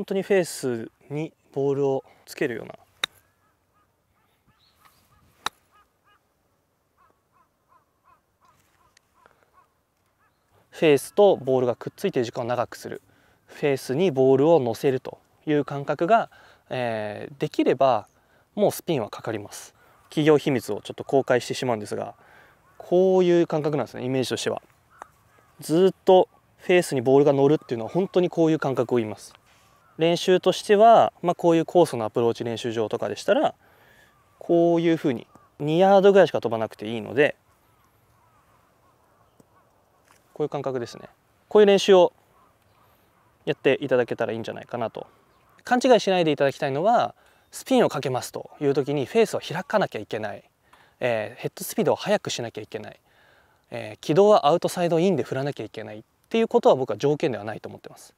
本当にフェースにボールをつけるようなフェースとボールがくっついて時間を長くするフェースにボールを乗せるという感覚が、えー、できればもうスピンはかかります企業秘密をちょっと公開してしまうんですがこういう感覚なんですねイメージとしてはずっとフェースにボールが乗るっていうのは本当にこういう感覚を言います練習としては、まあ、こういうコースのアプローチ練習場とかでしたらこういうふうに2ヤードぐらいしか飛ばなくていいのでこういう感覚ですねこういう練習をやっていただけたらいいんじゃないかなと勘違いしないでいただきたいのはスピンをかけますという時にフェースを開かなきゃいけない、えー、ヘッドスピードを速くしなきゃいけない、えー、軌道はアウトサイドインで振らなきゃいけないっていうことは僕は条件ではないと思ってます。